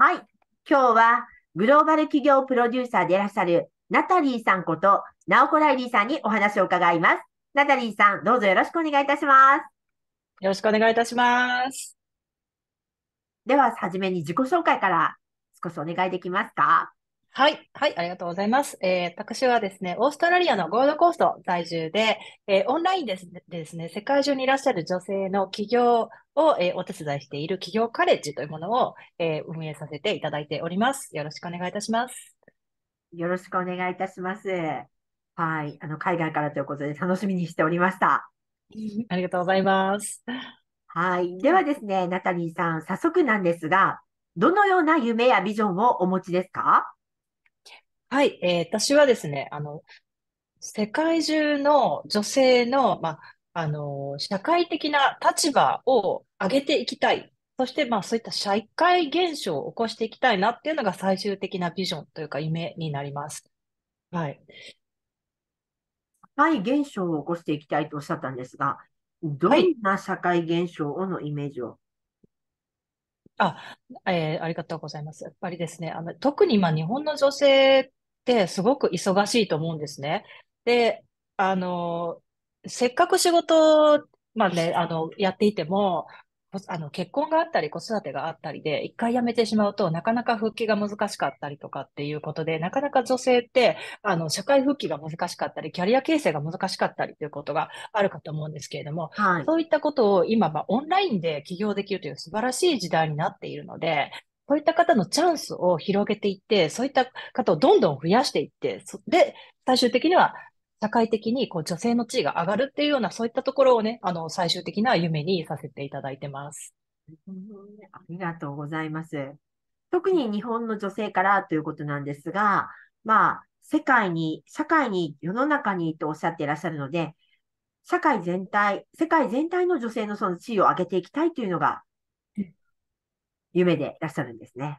はい。今日はグローバル企業プロデューサーでいらっしゃるナタリーさんことナオコライリーさんにお話を伺います。ナタリーさん、どうぞよろしくお願いいたします。よろしくお願いいたします。では、はじめに自己紹介から少しお願いできますか。はい、はい、ありがとうございます。えー、私はですね、オーストラリアのゴールドコースト在住で、えー、オンラインです、ね、ですね、世界中にいらっしゃる女性の企業を、えー、お手伝いしている企業カレッジというものを、えー、運営させていただいております。よろしくお願いいたします。よろしくお願いいたします。はい、あの海外からということで楽しみにしておりました。ありがとうございます。はい、ではですね、ナタリーさん、早速なんですが、どのような夢やビジョンをお持ちですかはい、えー、私はですね、あの、世界中の女性の、まあ、あの、社会的な立場を上げていきたい。そして、まあ、そういった社会現象を起こしていきたいなっていうのが最終的なビジョンというか夢になります。はい。社会現象を起こしていきたいとおっしゃったんですが、どはんな社会現象をのイメージを。あ、えーありがとうございます。やっぱりですね、あの、特に今日本の女性ってすごく忙しいと思うんですね。で、あの、せっかく仕事、まあね、あの、やっていても、あの、結婚があったり、子育てがあったりで、一回辞めてしまうとなかなか復帰が難しかったりとかっていうことで、なかなか女性って、あの、社会復帰が難しかったり、キャリア形成が難しかったりということがあるかと思うんですけれども、はい、そういったことを今、まあ、オンラインで起業できるという素晴らしい時代になっているので、こういった方のチャンスを広げていって、そういった方をどんどん増やしていって、で、最終的には社会的にこう女性の地位が上がるっていうような、そういったところをね、あの、最終的な夢にさせていただいてます。ありがとうございます。特に日本の女性からということなんですが、まあ、世界に、社会に、世の中にとおっしゃっていらっしゃるので、社会全体、世界全体の女性のその地位を上げていきたいというのが夢でいらっしゃるんですね。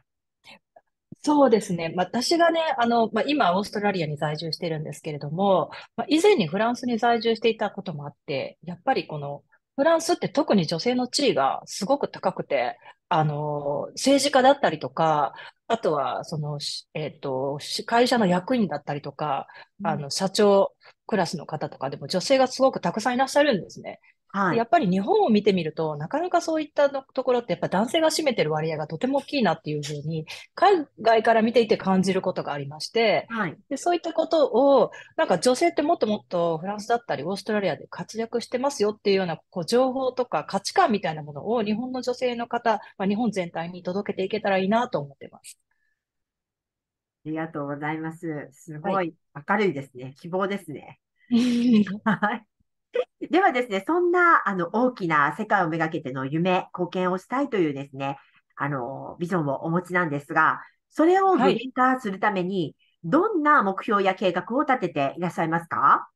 そうですね。まあ、私がね、あの、まあ、今、オーストラリアに在住してるんですけれども、まあ、以前にフランスに在住していたこともあって、やっぱりこの、フランスって特に女性の地位がすごく高くて、あの、政治家だったりとか、あとは、その、えっ、ー、と、会社の役員だったりとか、あの、社長クラスの方とかでも女性がすごくたくさんいらっしゃるんですね。はい。やっぱり日本を見てみると、なかなかそういったところって、やっぱ男性が占めてる割合がとても大きいなっていうふうに、海外から見ていて感じることがありまして、はい。で、そういったことを、なんか女性ってもっともっとフランスだったり、オーストラリアで活躍してますよっていうような、こう、情報とか価値観みたいなものを日本の女性の方、まあ、日本全体に届けていけたらいいなと思ってます。ありがとうございます。すごい、い明るいですね。希望ですね。はい。ではですね、そんなあの大きな世界をめがけての夢、貢献をしたいというですね、あのビジョンをお持ちなんですが、それを具現化するために、どんな目標や計画を立てていらっしゃいますか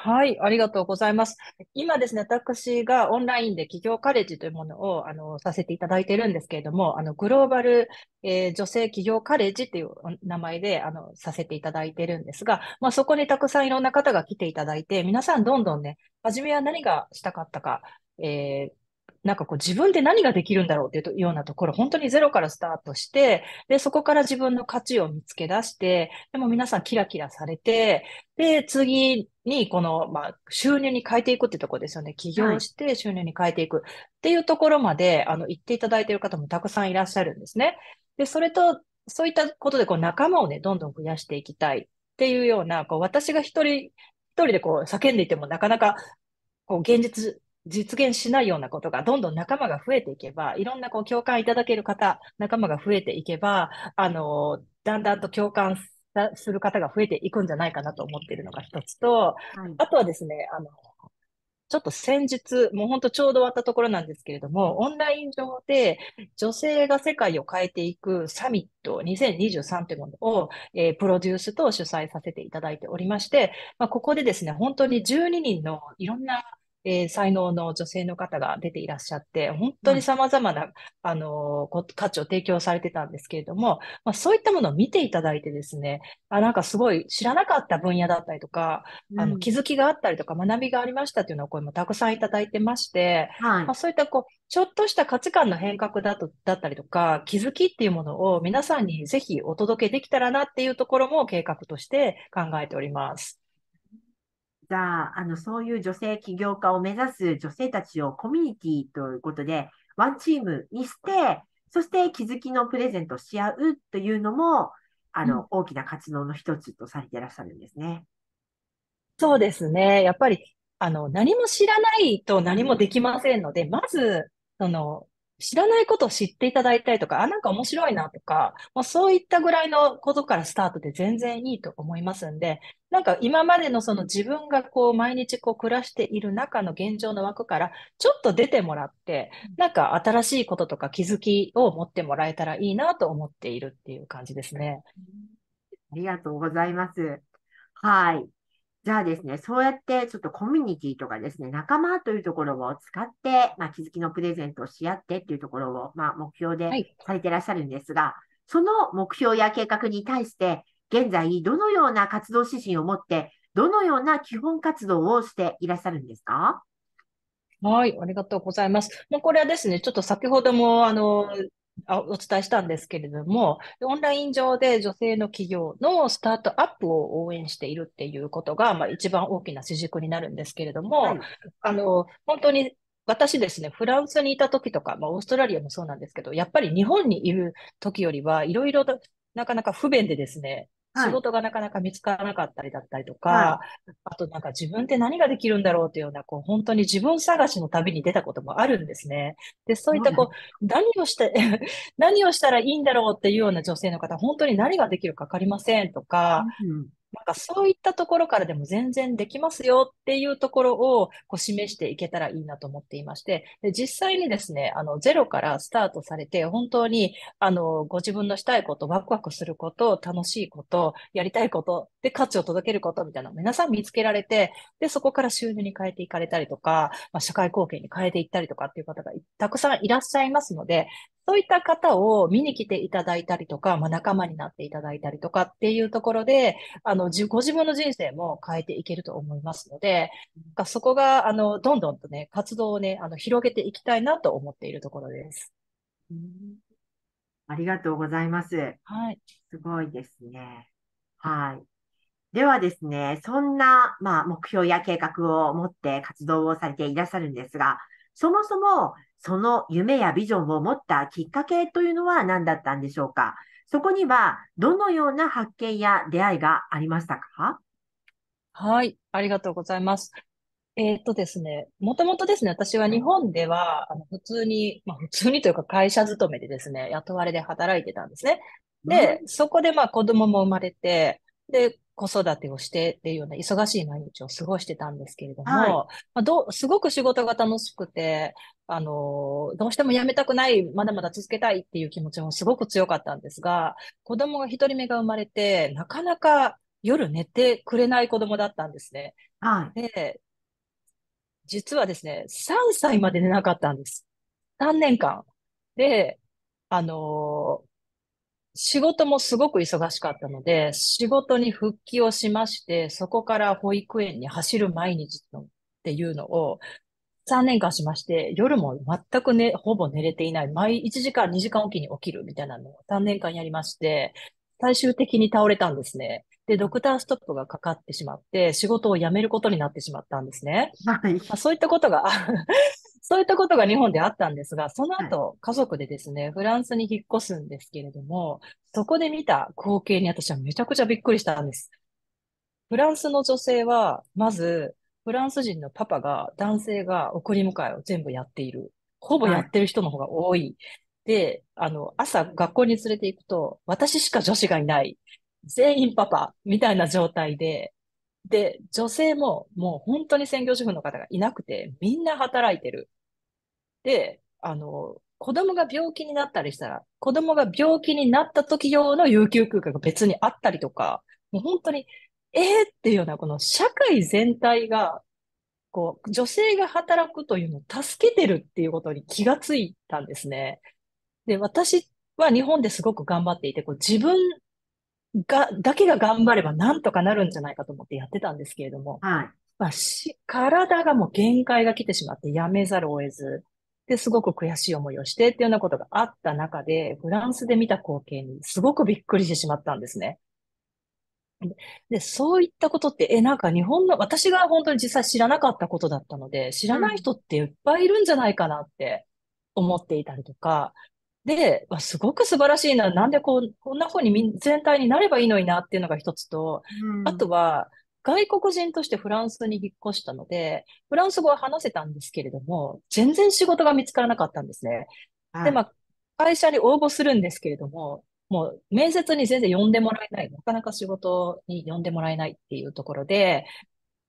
はい、ありがとうございます。今ですね、私がオンラインで企業カレッジというものをあのさせていただいているんですけれども、あのグローバル、えー、女性企業カレッジという名前であのさせていただいているんですが、まあ、そこにたくさんいろんな方が来ていただいて、皆さんどんどんね、初めは何がしたかったか、えー、なんかこう自分で何ができるんだろうっていうようなところ、本当にゼロからスタートして、で、そこから自分の価値を見つけ出して、でも皆さんキラキラされて、で、次に、この、まあ、収入に変えていくってとこですよね。起業して収入に変えていくっていうところまで、あの、言っていただいている方もたくさんいらっしゃるんですね。で、それと、そういったことで、こう、仲間をね、どんどん増やしていきたいっていうような、こう、私が一人、一人でこう、叫んでいても、なかなか、こう、現実実現しないようなことがどんどん仲間が増えていけば、いろんなこう共感いただける方、仲間が増えていけば、あの、だんだんと共感する方が増えていくんじゃないかなと思っているのが一つと、はい、あとはですね、あの、ちょっと先日、もうほんとちょうど終わったところなんですけれども、オンライン上で女性が世界を変えていくサミット2023というものを、えー、プロデュースと主催させていただいておりまして、まあ、ここでですね、本当に12人のいろんなえー、才能の女性の方が出ていらっしゃって、本当に様々な、うん、あのー、価値を提供されてたんですけれども、まあ、そういったものを見ていただいてですね、あ、なんかすごい知らなかった分野だったりとか、うん、あの気づきがあったりとか、学びがありましたというのを声もたくさんいただいてまして、はい、まあ、そういったこう、ちょっとした価値観の変革だとだったりとか、気づきっていうものを皆さんにぜひお届けできたらなっていうところも計画として考えております。たあのそういう女性起業家を目指す女性たちをコミュニティということで、ワンチームにして、そして気づきのプレゼントし合うというのも、あの、うん、大きな活動の一つとされていらっしゃるんですね。そうですね。やっぱり、あの、何も知らないと何もできませんので、まず、その、知らないことを知っていただいたりとか、あ、なんか面白いなとか、まあ、そういったぐらいのことからスタートで全然いいと思いますんで、なんか今までのその自分がこう毎日こう暮らしている中の現状の枠からちょっと出てもらって、なんか新しいこととか気づきを持ってもらえたらいいなと思っているっていう感じですね。ありがとうございます。はい。じゃあですね、そうやってちょっとコミュニティとかですね、仲間というところを使って、まあ、気づきのプレゼントをし合ってっていうところを、まあ、目標でされてらっしゃるんですが、はい、その目標や計画に対して、現在、どのような活動指針を持って、どのような基本活動をしていらっしゃるんですかはい、ありがとうございます。もうこれはですね、ちょっと先ほども、あの、お伝えしたんですけれども、オンライン上で女性の企業のスタートアップを応援しているっていうことが、まあ、一番大きな主軸になるんですけれども、あの、本当に私ですね、フランスにいた時とか、まあ、オーストラリアもそうなんですけど、やっぱり日本にいる時よりは、いろいろなかなか不便でですね、仕事がなかなか見つからなかったりだったりとか、はい、あとなんか自分って何ができるんだろうっていうような、こう本当に自分探しの旅に出たこともあるんですね。で、そういったこう、何をして、何をしたらいいんだろうっていうような女性の方、本当に何ができるかわかりませんとか、うなんかそういったところからでも全然できますよっていうところをこう示していけたらいいなと思っていまして、で実際にですね、あのゼロからスタートされて、本当にあのご自分のしたいこと、ワクワクすること、楽しいこと、やりたいこと、で価値を届けることみたいな皆さん見つけられて、で、そこから収入に変えていかれたりとか、まあ、社会貢献に変えていったりとかっていう方がたくさんいらっしゃいますので、そういった方を見に来ていただいたりとか、まあ、仲間になっていただいたりとかっていうところで、あの、自己自分の人生も変えていけると思いますので、うん、そこが、あの、どんどんとね、活動をね、あの、広げていきたいなと思っているところです。うん、ありがとうございます。はい。すごいですね。はい。ではですね、そんな、まあ、目標や計画を持って活動をされていらっしゃるんですが、そもそもその夢やビジョンを持ったきっかけというのは何だったんでしょうかそこにはどのような発見や出会いがありましたかはい、ありがとうございます。えー、っとですね、もともとですね、私は日本では、あの普通に、まあ、普通にというか会社勤めでですね、雇われで働いてたんですね。で、そこでまあ子供も生まれて、で、子育てをしてっていうような忙しい毎日を過ごしてたんですけれども、はい、まあ、どうすごく仕事が楽しくて、あの、どうしても辞めたくない、まだまだ続けたいっていう気持ちもすごく強かったんですが、子供が一人目が生まれて、なかなか夜寝てくれない子供だったんですね。はい。で、実はですね、3歳まで寝なかったんです。3年間。で、あの仕事もすごく忙しかったので、仕事に復帰をしまして、そこから保育園に走る毎日っていうのを3年間しまして、夜も全くね、ほぼ寝れていない、毎1時間、2時間おきに起きるみたいなのを3年間やりまして、最終的に倒れたんですね。で、ドクターストップがかかってしまって、仕事を辞めることになってしまったんですね。はい、まあ、そういったことがそういったことが日本であったんですが、その後、家族でですね、フランスに引っ越すんですけれども、そこで見た光景に私はめちゃくちゃびっくりしたんです。フランスの女性は、まず、フランス人のパパが、男性が送り迎えを全部やっている。ほぼやってる人の方が多い。で、あの、朝学校に連れて行くと、私しか女子がいない。全員パパ、みたいな状態で、で、女性ももう本当に専業主婦の方がいなくて、みんな働いてる。で、あの、子供が病気になったりしたら、子供が病気になった時用の有給空間が別にあったりとか、もう本当に、えーっていうような、この社会全体が、こう、女性が働くというのを助けてるっていうことに気がついたんですね。で、私は日本ですごく頑張っていて、こう自分が、だけが頑張ればなんとかなるんじゃないかと思ってやってたんですけれども、はい。まあ、し、体がもう限界が来てしまってやめざるを得ず、で、すごく悔しい思いをしてっていうようなことがあった中で、フランスで見た光景にすごくびっくりしてしまったんですね。で、そういったことって、え、なんか日本の、私が本当に実際知らなかったことだったので、知らない人っていっぱいいるんじゃないかなって思っていたりとか、で、すごく素晴らしいな、なんでこう、こんな風に全体になればいいのになっていうのが一つと、うん、あとは、外国人としてフランスに引っ越したので、フランス語は話せたんですけれども、全然仕事が見つからなかったんですね。はい、で、まあ、会社に応募するんですけれども、もう面接に全然呼んでもらえない。なかなか仕事に呼んでもらえないっていうところで、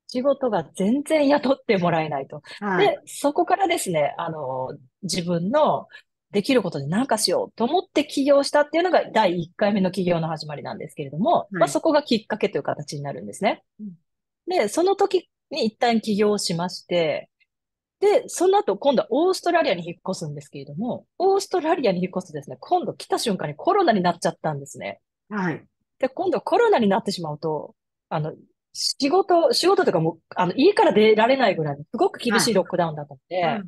仕事が全然雇ってもらえないと。はい、で、そこからですね、あの、自分のできることで何かしようと思って起業したっていうのが第1回目の起業の始まりなんですけれども、はい、まあ、そこがきっかけという形になるんですね。で、その時に一旦起業しまして、で、その後今度はオーストラリアに引っ越すんですけれども、オーストラリアに引っ越すとですね、今度来た瞬間にコロナになっちゃったんですね。はい。で、今度コロナになってしまうと、あの、仕事、仕事とかもあの、家から出られないぐらいすごく厳しいロックダウンだったので、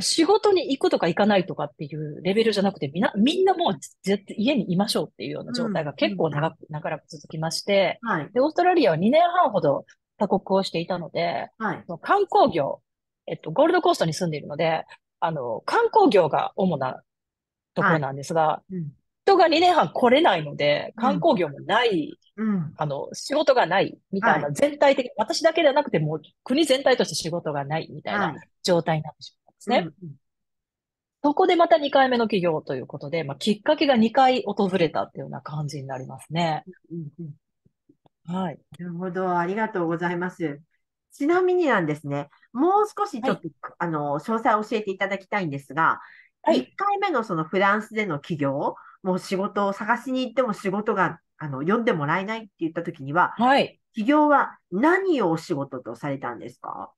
仕事に行くとか行かないとかっていうレベルじゃなくて、みんな、みんなもう絶対家にいましょうっていうような状態が結構長く、うん、長らく続きまして、はい、で、オーストラリアは2年半ほど他国をしていたので、はい、観光業、えっと、ゴールドコーストに住んでいるので、あの、観光業が主なところなんですが、はいうん、人が2年半来れないので、観光業もない、うん、あの、仕事がないみたいな、全体的、はい、私だけじゃなくても、国全体として仕事がないみたいな状態になってしまうんですね。そこでまた2回目の企業ということで、まあ、きっかけが2回訪れたっていうような感じになりますね。はい。なるほど。ありがとうございます。ちなみになんですね、もう少しちょっと、はい、あの、詳細を教えていただきたいんですが、1回目のそのフランスでの起業もう仕事を探しに行っても仕事があの読んでもらえないって言った時には、はい。企業は何をお仕事とされたんですか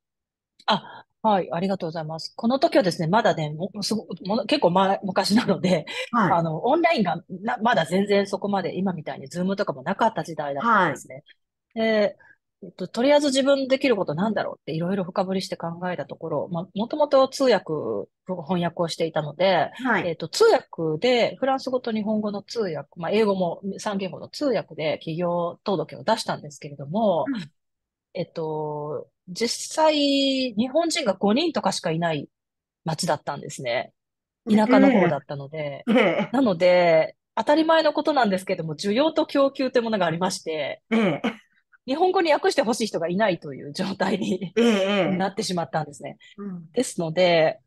あ、はい、ありがとうございます。この時はですね、まだね、もすごも結構、昔なので、はい、あの、オンラインがなまだ全然そこまで今みたいにズームとかもなかった時代だったんですね。はい、で、えっと、とりあえず自分できることなんだろうっていろいろ深掘りして考えたところ、まあ、もともと通訳、翻訳をしていたので、はい、えっと、通訳で、フランス語と日本語の通訳、まあ、英語も3言語の通訳で企業届を出したんですけれども、うん、えっと、実際、日本人が5人とかしかいない町だったんですね。田舎の方だったので。えーえー、なので、当たり前のことなんですけども、需要と供給というものがありまして、えー日本語に訳してほしい人がいないという状態になってしまったんですね。うん、ですので、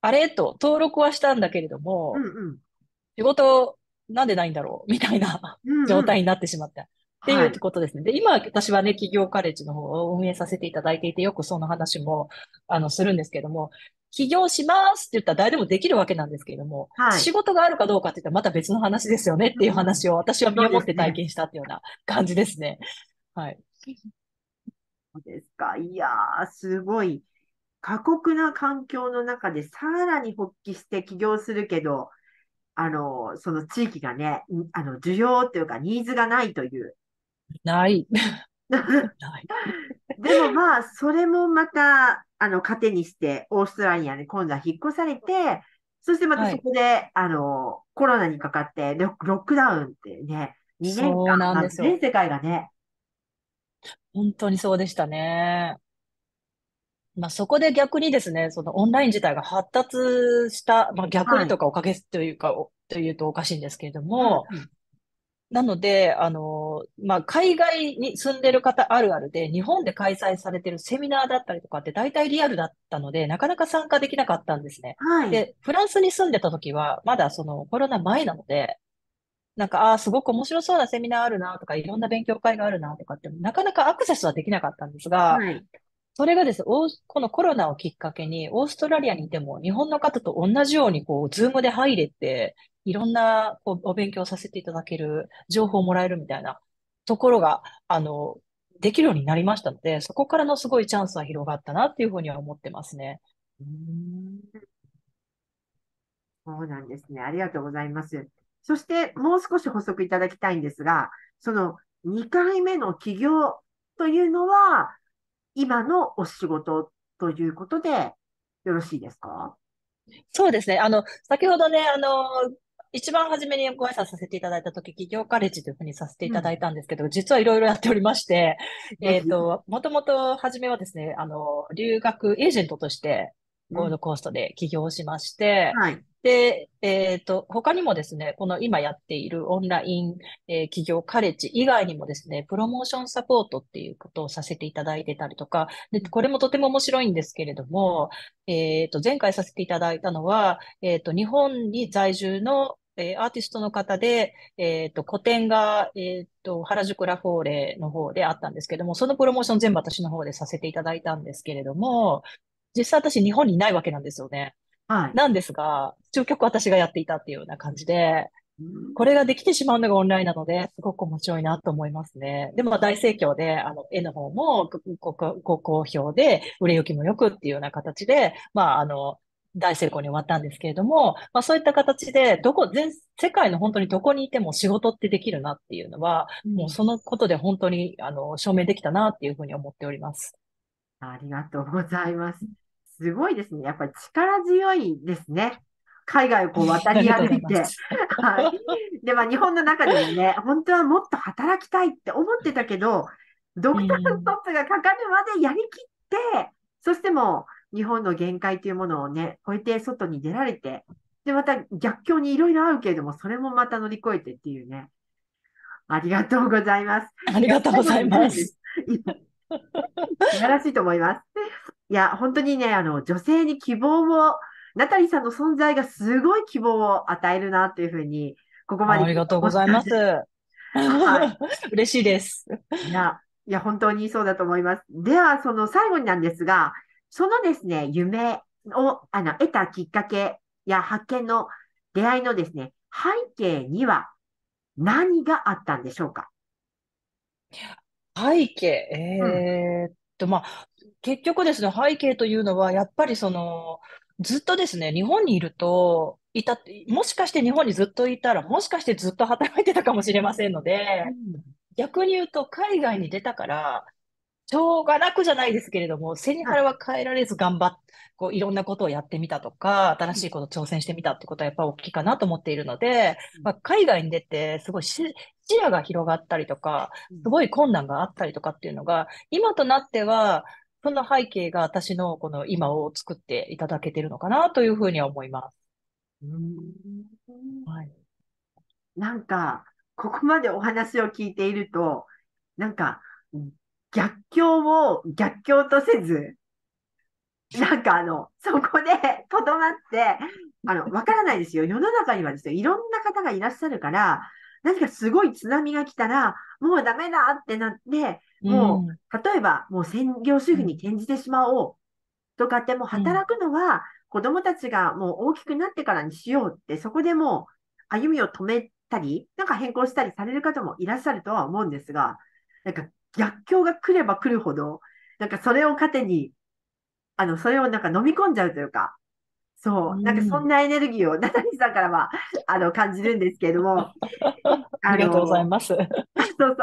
あれと登録はしたんだけれども、うんうん、仕事なんでないんだろうみたいな状態になってしまった。っていうことですね。はい、で、今、私はね、企業カレッジの方を運営させていただいていて、よくその話も、あの、するんですけども、起業しますって言ったら誰でもできるわけなんですけれども、はい、仕事があるかどうかって言ったらまた別の話ですよねっていう話を私は身をもって体験したっていうような感じですね。はい。そうですか。いやー、すごい。過酷な環境の中でさらに発揮して起業するけど、あの、その地域がね、あの、需要というかニーズがないという。ない。でもまあ、それもまた、あの、糧にして、オーストラリアに今度は引っ越されて、そしてまたそこで、はい、あの、コロナにかかってロ、ロックダウンってね、2年間、全世界がね、本当にそうでしたね。ま、そこで逆にですね、そのオンライン自体が発達した、ま、逆はにい。とかおかげというか、おというとおかしいんですけれども、なので、あの、ま、海外に住んでる方あるあるで、日本で開催されてるセミナーだったりとかって大体リアルだったので、なかなか参加できなかったんですね。はい。で、フランスに住んでた時は、まだそのコロナ前なのでなんか、ああ、すごく面白そうなセミナーあるなとか、いろんな勉強会があるなとかって、なかなかアクセスはできなかったんですが、はい、それがですね、このコロナをきっかけに、オーストラリアにいても、日本の方と同じように、こう、ズームで入れて、いろんな、こう、お勉強させていただける、情報をもらえるみたいなところが、あの、できるようになりましたので、そこからのすごいチャンスは広がったなっていうふうには思ってますね。うんそうなんですね。ありがとうございます。そしてもう少し補足いただきたいんですが、その2回目の起業というのは、今のお仕事ということでよろしいですかそうですね。あの、先ほどね、あの、一番初めにご挨拶させていただいたとき、企業カレッジというふうにさせていただいたんですけど、うん、実はいろいろやっておりまして、えっ、ー、と、もともと初めはですね、あの、留学エージェントとして、ゴールドコーストで起業しまして、はい。で、えっ、ー、と、他にもですね、この今やっているオンライン、えー、企業カレッジ以外にもですね、プロモーションサポートっていうことをさせていただいてたりとか、で、これもとても面白いんですけれども、えっ、ー、と、前回させていただいたのは、えっ、と、日本に在住のえアーティストの方で、えっ、ー、と、個展が、えっ、ー、と、原宿ラフォーレの方であったんですけども、そのプロモーション全部私の方でさせていただいたんですけれども、実際私日本にいないわけなんですよね。はい。なんですが、究極私がやっていたっていうような感じで、これができてしまうのがオンラインなので、すごく面白いなと思いますね。でも大盛況で、あの、絵の方もごご好評で、売れ行きも良くっていうような形で、まあ、あの、大成功に終わったんですけれども、まあそういった形で、どこ、全、世界の本当にどこにいても仕事ってできるなっていうのは、もうそのことで本当に、あの、証明できたなっていうふうに思っております。ありがとうございます。すごいですね。やっぱり力強いですね。海外をこう渡り歩いて。はい。で、まあ日本の中でもね、本当はもっと働きたいって思ってたけど、ドクターストップがかかるまでやりきって、そしてもう日本の限界というものをね、超えて外に出られて、で、また逆境にいろいろあるけれども、それもまた乗り越えてっていうね。ありがとうございます。ありがとうございます。素晴らしいと思います。いや、本当にね、あの、女性に希望を、ナタリーさんの存在がすごい希望を与えるなというふうに、ここまで。ありがとうございます。はい、嬉しいです。いや、いや、本当にそうだと思います。では、その最後になんですが、そのですね、夢をあの得たきっかけや発見の出会いのですね、背景には何があったんでしょうか背景、えーっと、まあ、結局ですね、背景というのは、やっぱりその、ずっとですね、日本にいると、いた、もしかして日本にずっといたら、もしかしてずっと働いてたかもしれませんので、逆に言うと、海外に出たから、うが楽じゃないですけれども、背に腹は変えられず頑張って、こういろんなことをやってみたとか、新しいことを挑戦してみたってことはやっぱ大きいかなと思っているので、まあ、海外に出て、すごい視野が広がったりとか、すごい困難があったりとかっていうのが、今となっては、その背景が私のこの今を作っていただけてるのかなというふうには思います。うんはい、なんか、ここまでお話を聞いていると、なんか、逆境を逆境とせず、なんかあの、そこで とどまって、あの、わからないですよ。世の中にはですよ、いろんな方がいらっしゃるから、何かすごい津波が来たら、もうダメだってなって、もう、うん、例えば、もう専業主婦に転じてしまおうとかって、もう働くのは子供たちがもう大きくなってからにしようって、そこでもう歩みを止めたり、なんか変更したりされる方もいらっしゃるとは思うんですが、なんか逆境が来れば来るほど、なんかそれを糧に、あの、それをなんか飲み込んじゃうというか、そう、なんかそんなエネルギーをナタリーさんからは、あの、感じるんですけれども、ありがとうございます。そうそう。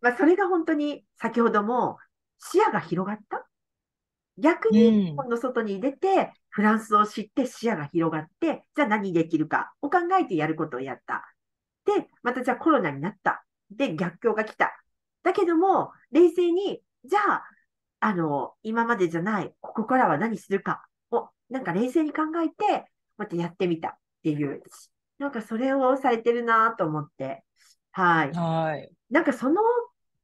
まあ、それが本当に先ほども視野が広がった。逆に日本の外に出て、フランスを知って視野が広がって、じゃあ何できるかを考えてやることをやった。で、またじゃあコロナになった。で、逆境が来た。だけども、冷静に、じゃあ、あの、今までじゃない、ここからは何するかを、なんか冷静に考えて、またやってみたっていう、なんかそれをされてるなと思って、はい。はい。なんかその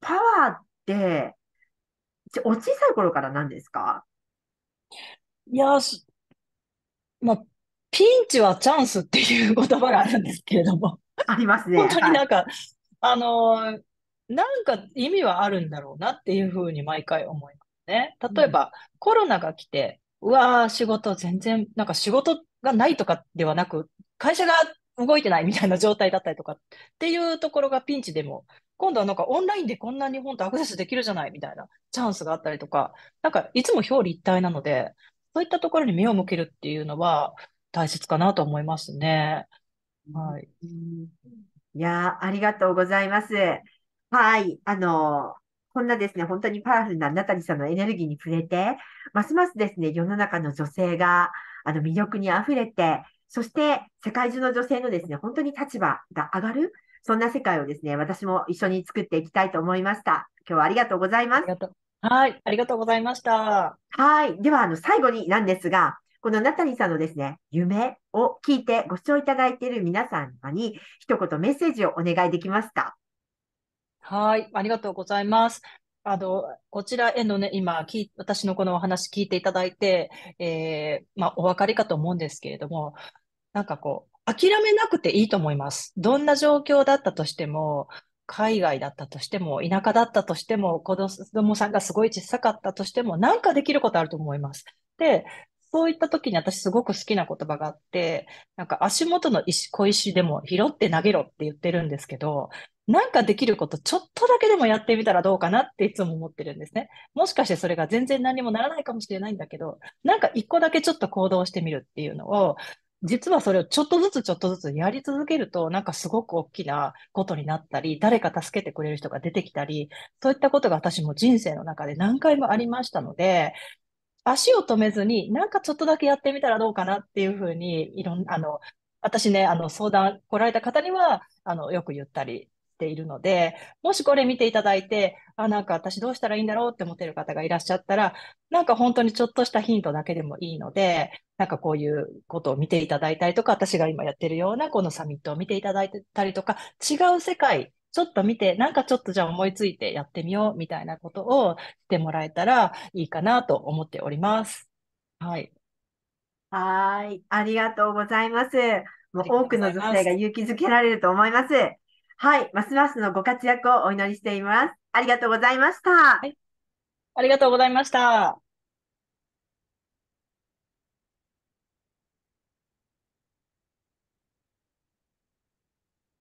パワーって、お小さい頃からなんですかいや、まあ、ピンチはチャンスっていう言葉があるんですけれどもありますね。本当になんか、はい、あのー、なんか意味はあるんだろうなっていうふうに毎回思いますね。例えば、うん、コロナが来て、うわー、仕事全然、なんか仕事がないとかではなく、会社が動いてないみたいな状態だったりとかっていうところがピンチでも、今度はなんかオンラインでこんな日本とアクセスできるじゃないみたいなチャンスがあったりとか、なんかいつも表裏一体なので、そういったところに目を向けるっていうのは大切かなと思いますね。はい。いやありがとうございます。はい。あの、こんなですね、本当にパワフルなナタリさんのエネルギーに触れて、ますますですね、世の中の女性が、あの、魅力に溢れて、そして世界中の女性のですね、本当に立場が上がる、そんな世界をですね、私も一緒に作っていきたいと思いました。今日はありがとうございます。はい、ありがとうございました。はい。では、あの、最後になんですが、このナタリーさんのですね、夢を聞いてご視聴いただいている皆さんに一言メッセージをお願いできますかはい、ありがとうございます。あの、こちらへのね、今、き、私のこのお話聞いていただいて、えー、まあ、お分かりかと思うんですけれども、なんかこう、諦めなくていいと思います。どんな状況だったとしても、海外だったとしても、田舎だったとしても、子供さんがすごい小さかったとしても、なんかできることあると思います。で、そういった時に私すごく好きな言葉があって、なんか足元の石、小石でも拾って投げろって言ってるんですけど、なんかできることちょっとだけでもやってみたらどうかなっていつも思ってるんですね。もしかしてそれが全然何もならないかもしれないんだけど、なんか一個だけちょっと行動してみるっていうのを、実はそれをちょっとずつちょっとずつやり続けると、なんかすごく大きなことになったり、誰か助けてくれる人が出てきたり、そういったことが私も人生の中で何回もありましたので、足を止めずに、なんかちょっとだけやってみたらどうかなっていうふうに、いろんな、あの、私ね、あの、相談来られた方には、あの、よく言ったりしているので、もしこれ見ていただいて、あ、なんか私どうしたらいいんだろうって思ってる方がいらっしゃったら、なんか本当にちょっとしたヒントだけでもいいので、なんかこういうことを見ていただいたりとか、私が今やってるようなこのサミットを見ていただいたりとか、違う世界ちょっと見て、なんかちょっとじゃあ思いついてやってみようみたいなことをしてもらえたらいいかなと思っております。はい。はい。ありがとうございます。もう多くの女性が勇気づけられると思います。はい。ますますのご活躍をお祈りしています。ありがとうございました。はい。ありがとうございました。